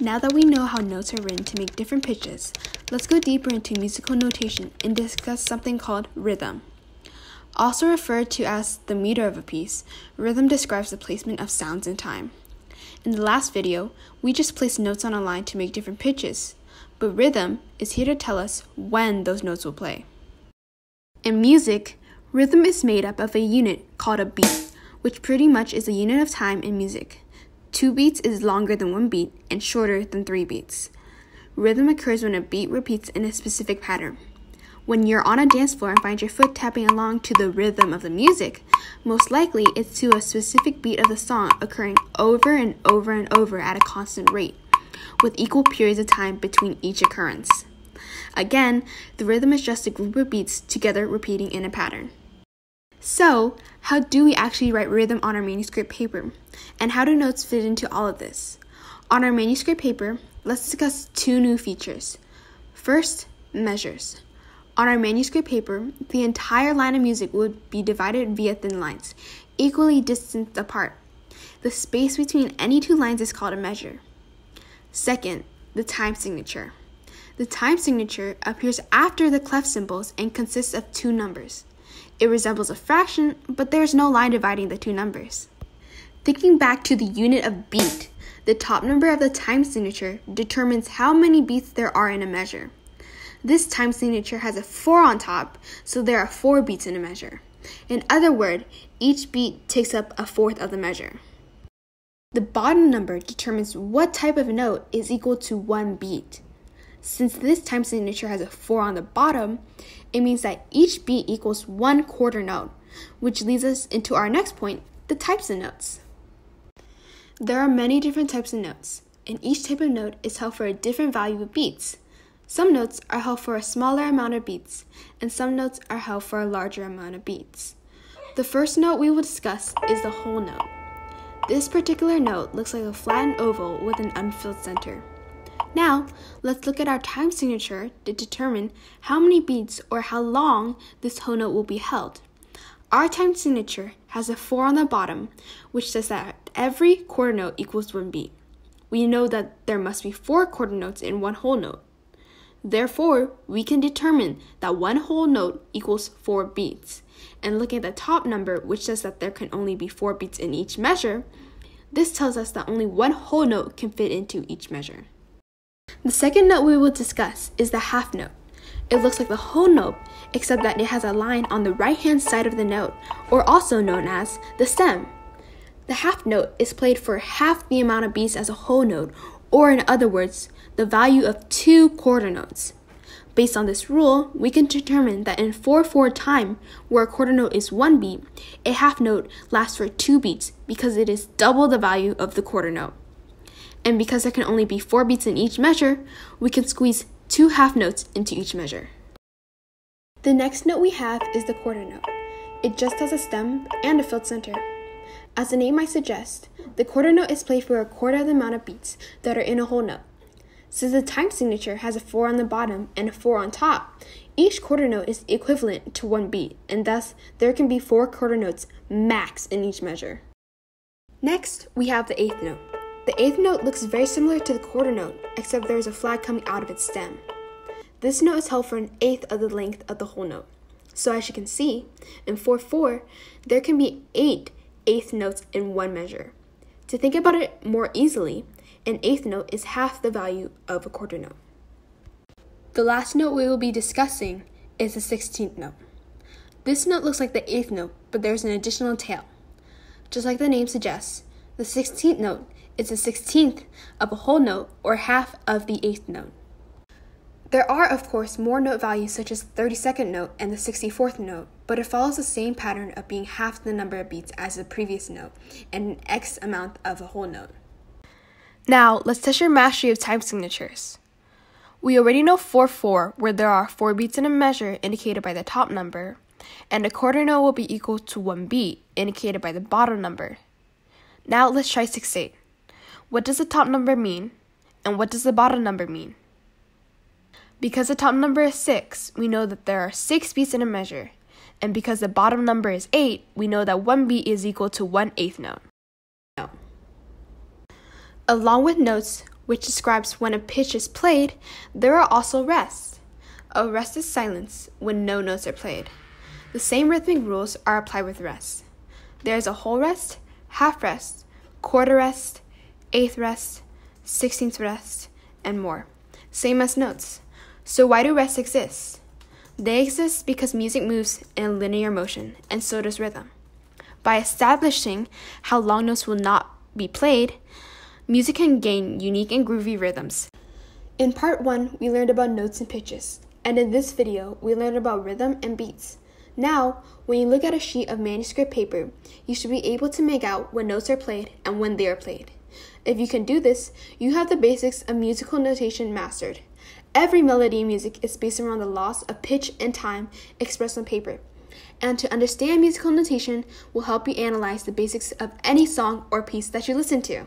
Now that we know how notes are written to make different pitches, let's go deeper into musical notation and discuss something called rhythm. Also referred to as the meter of a piece, rhythm describes the placement of sounds in time. In the last video, we just placed notes on a line to make different pitches, but rhythm is here to tell us when those notes will play. In music, rhythm is made up of a unit called a beat, which pretty much is a unit of time in music. Two beats is longer than one beat and shorter than three beats. Rhythm occurs when a beat repeats in a specific pattern. When you're on a dance floor and find your foot tapping along to the rhythm of the music, most likely it's to a specific beat of the song occurring over and over and over at a constant rate, with equal periods of time between each occurrence. Again, the rhythm is just a group of beats together repeating in a pattern. So, how do we actually write rhythm on our manuscript paper? And how do notes fit into all of this? On our manuscript paper, let's discuss two new features. First, measures. On our manuscript paper, the entire line of music would be divided via thin lines, equally distanced apart. The space between any two lines is called a measure. Second, the time signature. The time signature appears after the clef symbols and consists of two numbers. It resembles a fraction, but there is no line dividing the two numbers. Thinking back to the unit of beat, the top number of the time signature determines how many beats there are in a measure. This time signature has a 4 on top, so there are 4 beats in a measure. In other words, each beat takes up a fourth of the measure. The bottom number determines what type of note is equal to one beat. Since this time signature has a 4 on the bottom, it means that each beat equals one quarter note, which leads us into our next point, the types of notes. There are many different types of notes, and each type of note is held for a different value of beats. Some notes are held for a smaller amount of beats, and some notes are held for a larger amount of beats. The first note we will discuss is the whole note. This particular note looks like a flattened oval with an unfilled center. Now, let's look at our time signature to determine how many beats or how long this whole note will be held. Our time signature has a 4 on the bottom, which says that every quarter note equals 1 beat. We know that there must be 4 quarter notes in one whole note. Therefore, we can determine that one whole note equals 4 beats. And looking at the top number, which says that there can only be 4 beats in each measure, this tells us that only one whole note can fit into each measure. The second note we will discuss is the half note. It looks like the whole note, except that it has a line on the right hand side of the note, or also known as the stem. The half note is played for half the amount of beats as a whole note, or in other words, the value of two quarter notes. Based on this rule, we can determine that in 4 4 time, where a quarter note is 1 beat, a half note lasts for 2 beats because it is double the value of the quarter note and because there can only be four beats in each measure, we can squeeze two half notes into each measure. The next note we have is the quarter note. It just has a stem and a filled center. As the name might suggest, the quarter note is played for a quarter of the amount of beats that are in a whole note. Since the time signature has a 4 on the bottom and a 4 on top, each quarter note is equivalent to one beat, and thus there can be four quarter notes max in each measure. Next, we have the eighth note. The eighth note looks very similar to the quarter note, except there is a flag coming out of its stem. This note is held for an eighth of the length of the whole note. So as you can see, in 4-4, there can be eight eighth notes in one measure. To think about it more easily, an eighth note is half the value of a quarter note. The last note we will be discussing is the 16th note. This note looks like the eighth note, but there's an additional tail. Just like the name suggests, the 16th note is a sixteenth of a whole note or half of the eighth note. There are, of course, more note values such as the 32nd note and the 64th note, but it follows the same pattern of being half the number of beats as the previous note and an X amount of a whole note. Now, let's test your mastery of time signatures. We already know 4 4, where there are 4 beats in a measure indicated by the top number, and a quarter note will be equal to 1 beat indicated by the bottom number. Now, let's try 6 8. What does the top number mean? And what does the bottom number mean? Because the top number is 6, we know that there are 6 beats in a measure. And because the bottom number is 8, we know that 1 beat is equal to 1 eighth note. Along with notes, which describes when a pitch is played, there are also rests. A rest is silence when no notes are played. The same rhythmic rules are applied with rests. There is a whole rest, half rest, quarter rest, eighth rest, sixteenth rest, and more. Same as notes. So why do rests exist? They exist because music moves in linear motion, and so does rhythm. By establishing how long notes will not be played, music can gain unique and groovy rhythms. In part 1, we learned about notes and pitches, and in this video, we learned about rhythm and beats. Now, when you look at a sheet of manuscript paper, you should be able to make out when notes are played and when they are played. If you can do this, you have the basics of musical notation mastered. Every melody in music is based around the loss of pitch and time expressed on paper, and to understand musical notation will help you analyze the basics of any song or piece that you listen to.